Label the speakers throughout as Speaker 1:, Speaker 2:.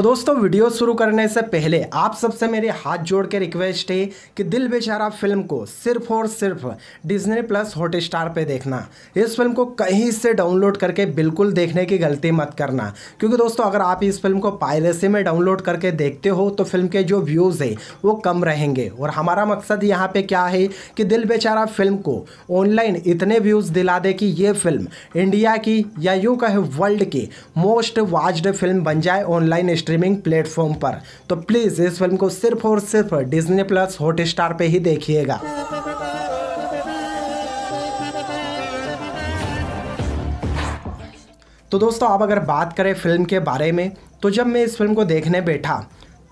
Speaker 1: तो दोस्तों वीडियो शुरू करने से पहले आप सबसे मेरे हाथ जोड़ के रिक्वेस्ट है कि दिल बेचारा फिल्म को सिर्फ और सिर्फ डिज्नी प्लस हॉट स्टार पर देखना इस फिल्म को कहीं से डाउनलोड करके बिल्कुल देखने की गलती मत करना क्योंकि दोस्तों अगर आप इस फिल्म को पायरेसी में डाउनलोड करके देखते हो तो फिल्म के जो व्यूज़ है वो कम रहेंगे और हमारा मकसद यहाँ पर क्या है कि दिल बेचारा फिल्म को ऑनलाइन इतने व्यूज़ दिला दे कि ये फिल्म इंडिया की या यूँ कहे वर्ल्ड की मोस्ट वाज्ड फिल्म बन जाए ऑनलाइन स्ट्रीमिंग प्लेटफॉर्म पर तो प्लीज़ इस फिल्म को सिर्फ और सिर्फ डिज्नी प्लस हॉटस्टार पे ही देखिएगा तो दोस्तों आप अगर बात करें फिल्म के बारे में तो जब मैं इस फिल्म को देखने बैठा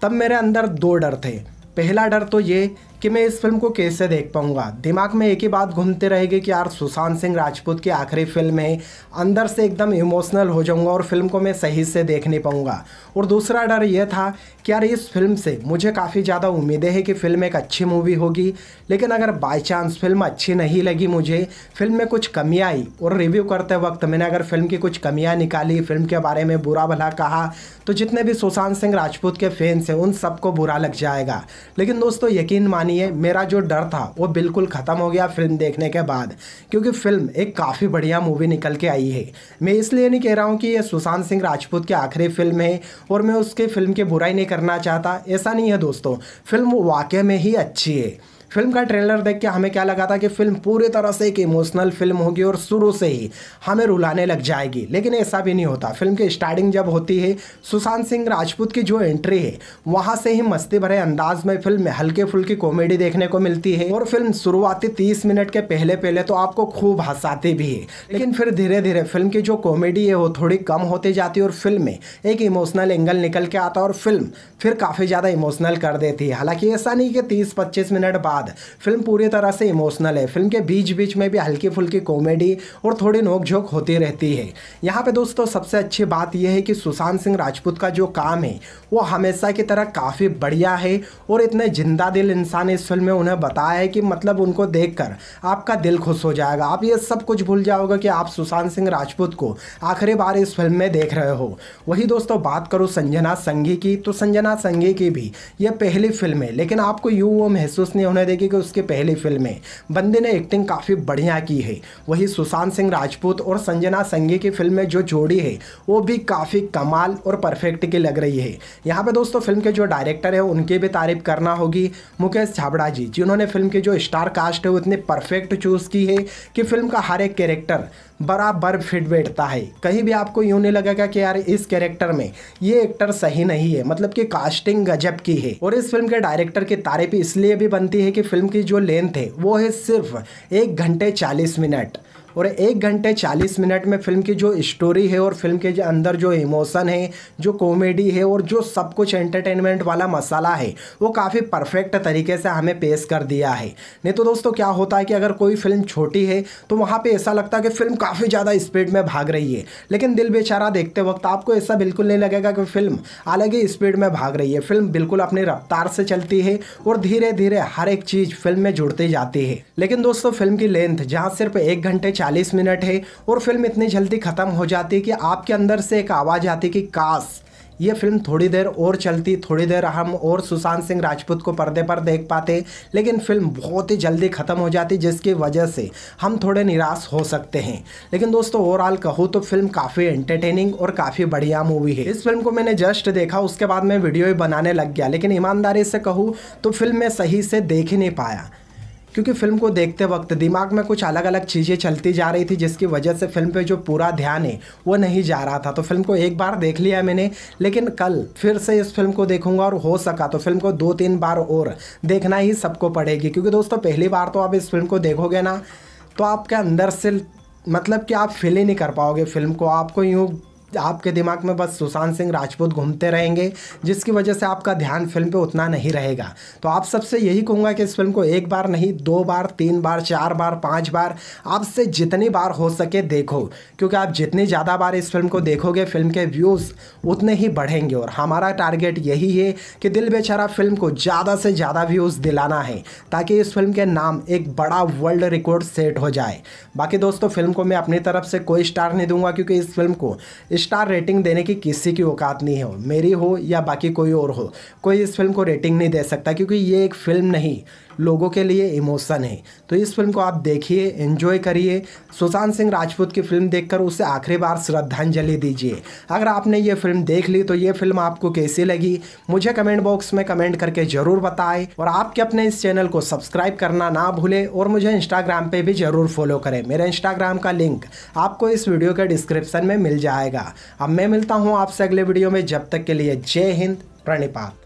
Speaker 1: तब मेरे अंदर दो डर थे पहला डर तो ये कि मैं इस फिल्म को कैसे देख पाऊंगा दिमाग में एक ही बात घूमते रहेगी कि यार सुशांत सिंह राजपूत की आखिरी फिल्म है अंदर से एकदम इमोशनल हो जाऊंगा और फिल्म को मैं सही से देख नहीं पाऊंगा और दूसरा डर यह था कि यार इस फिल्म से मुझे काफ़ी ज़्यादा उम्मीदें हैं कि फिल्म एक अच्छी मूवी होगी लेकिन अगर बाई चांस फिल्म अच्छी नहीं लगी मुझे फिल्म में कुछ कमियाँ आई और रिव्यू करते वक्त मैंने अगर फिल्म की कुछ कमियाँ निकाली फिल्म के बारे में बुरा भला कहा तो जितने भी सुशांत सिंह राजपूत के फैंस हैं उन सबको बुरा लग जाएगा लेकिन दोस्तों यकीन मानिए है मेरा जो डर था वो बिल्कुल ख़त्म हो गया फिल्म देखने के बाद क्योंकि फिल्म एक काफ़ी बढ़िया मूवी निकल के आई है मैं इसलिए नहीं कह रहा हूँ कि ये सुशांत सिंह राजपूत की आखिरी फिल्म है और मैं उसके फिल्म की बुराई नहीं करना चाहता ऐसा नहीं है दोस्तों फिल्म वाकई में ही अच्छी है फिल्म का ट्रेलर देख के हमें क्या लगा था कि फिल्म पूरी तरह से एक इमोशनल फिल्म होगी और शुरू से ही हमें रुलाने लग जाएगी लेकिन ऐसा भी नहीं होता फिल्म की स्टार्टिंग जब होती है सुशांत सिंह राजपूत की जो एंट्री है वहाँ से ही मस्ती भरे अंदाज में फिल्म में हल्के फुल्की कॉमेडी देखने को मिलती है और फिल्म शुरुआती तीस मिनट के पहले पहले तो आपको खूब हंसाती भी है लेकिन फिर धीरे धीरे फिल्म की जो कॉमेडी है वो थोड़ी कम होती जाती है और फिल्म में एक इमोशनल एंगल निकल के आता और फिल्म फिर काफ़ी ज़्यादा इमोशनल कर देती है हालांकि ऐसा नहीं कि तीस पच्चीस मिनट बाद बाद फिल्म पूरी तरह से इमोशनल है फिल्म के बीच बीच में भी हल्की फुल्की कॉमेडी और थोड़ी नोकझोंक होती रहती है यहाँ पे दोस्तों सबसे अच्छी बात यह है कि सुशांत सिंह राजपूत का जो काम है वो हमेशा की तरह काफ़ी बढ़िया है और इतने जिंदा दिल इंसान इस फिल्म में उन्हें बताया है कि मतलब उनको देखकर आपका दिल खुश हो जाएगा आप ये सब कुछ भूल जाओगे कि आप सुशांत सिंह राजपूत को आखिरी बार इस फिल्म में देख रहे हो वही दोस्तों बात करूँ संजना संघी की तो संजना संघी की भी ये पहली फिल्म है लेकिन आपको यूँ वो महसूस नहीं होने देखें कि उसके पहले में बंदे ने एक्टिंग काफ़ी बढ़िया की है वही सुशांत सिंह राजपूत और संजना संघी की फिल्म में जो जोड़ी है वो भी काफ़ी कमाल और परफेक्ट की लग रही है यहाँ पर दोस्तों फिल्म के जो डायरेक्टर है उनकी भी तारीफ करना होगी मुकेश छाबड़ा जी जिन्होंने फिल्म की जो स्टार कास्ट है वो इतनी परफेक्ट चूज़ की है कि फिल्म का हर एक कैरेक्टर बराबर फिट बैठता है कहीं भी आपको यूँ नहीं लगेगा कि यार इस कैरेक्टर में ये एक्टर सही नहीं है मतलब कि कास्टिंग गजब की है और इस फिल्म के डायरेक्टर की तारीफ इसलिए भी बनती है कि फिल्म की जो लेंथ है वो है सिर्फ एक घंटे चालीस मिनट और एक घंटे चालीस मिनट में फिल्म की जो स्टोरी है और फिल्म के अंदर जो इमोशन है जो कॉमेडी है और जो सब कुछ एंटरटेनमेंट वाला मसाला है वो काफ़ी परफेक्ट तरीके से हमें पेश कर दिया है नहीं तो दोस्तों क्या होता है कि अगर कोई फिल्म छोटी है तो वहाँ पर ऐसा लगता है कि फिल्म काफ़ी ज़्यादा स्पीड में भाग रही है लेकिन दिल बेचारा देखते वक्त आपको ऐसा बिल्कुल नहीं लगेगा कि फिल्म अलग ही स्पीड में भाग रही है फिल्म बिल्कुल अपनी रफ्तार से चलती है और धीरे धीरे हर एक चीज़ फिल्म में जुड़ती जाती है लेकिन दोस्तों फिल्म की लेंथ जहाँ सिर्फ एक घंटे चालीस 40 मिनट है और फिल्म इतनी जल्दी ख़त्म हो जाती है कि आपके अंदर से एक आवाज़ आती कि काश ये फिल्म थोड़ी देर और चलती थोड़ी देर हम और सुशांत सिंह राजपूत को पर्दे पर देख पाते लेकिन फिल्म बहुत ही जल्दी ख़त्म हो जाती जिसकी वजह से हम थोड़े निराश हो सकते हैं लेकिन दोस्तों ओवरऑल कहूँ तो फिल्म काफ़ी एंटरटेनिंग और काफ़ी बढ़िया मूवी है इस फिल्म को मैंने जस्ट देखा उसके बाद मैं वीडियो ही बनाने लग गया लेकिन ईमानदारी से कहूँ तो फिल्म मैं सही से देख ही नहीं पाया क्योंकि फिल्म को देखते वक्त दिमाग में कुछ अलग अलग चीज़ें चलती जा रही थी जिसकी वजह से फिल्म पे जो पूरा ध्यान है वो नहीं जा रहा था तो फिल्म को एक बार देख लिया मैंने लेकिन कल फिर से इस फिल्म को देखूंगा और हो सका तो फिल्म को दो तीन बार और देखना ही सबको पड़ेगी क्योंकि दोस्तों पहली बार तो आप इस फिल्म को देखोगे ना तो आपके अंदर से मतलब कि आप फील ही नहीं कर पाओगे फिल्म को आपको यूँ आपके दिमाग में बस सुशांत सिंह राजपूत घूमते रहेंगे जिसकी वजह से आपका ध्यान फिल्म पे उतना नहीं रहेगा तो आप सबसे यही कहूँगा कि इस फिल्म को एक बार नहीं दो बार तीन बार चार बार पाँच बार आपसे जितनी बार हो सके देखो क्योंकि आप जितनी ज़्यादा बार इस फिल्म को देखोगे फिल्म के व्यूज़ उतने ही बढ़ेंगे और हमारा टारगेट यही है कि दिल बेचारा फिल्म को ज़्यादा से ज़्यादा व्यूज़ दिलाना है ताकि इस फिल्म के नाम एक बड़ा वर्ल्ड रिकॉर्ड सेट हो जाए बाकी दोस्तों फिल्म को मैं अपनी तरफ से कोई स्टार नहीं दूंगा क्योंकि इस फिल्म को स्टार रेटिंग देने की किसी की औकात नहीं है मेरी हो या बाकी कोई और हो कोई इस फिल्म को रेटिंग नहीं दे सकता क्योंकि ये एक फिल्म नहीं लोगों के लिए इमोशन है तो इस फिल्म को आप देखिए एंजॉय करिए सुशांत सिंह राजपूत की फिल्म देखकर उसे आखिरी बार श्रद्धांजलि दीजिए अगर आपने ये फिल्म देख ली तो ये फिल्म आपको कैसी लगी मुझे कमेंट बॉक्स में कमेंट करके ज़रूर बताए और आपके अपने इस चैनल को सब्सक्राइब करना ना भूलें और मुझे इंस्टाग्राम पे भी ज़रूर फॉलो करें मेरे इंस्टाग्राम का लिंक आपको इस वीडियो के डिस्क्रिप्शन में मिल जाएगा अब मैं मिलता हूँ आपसे अगले वीडियो में जब तक के लिए जय हिंद प्रणिपात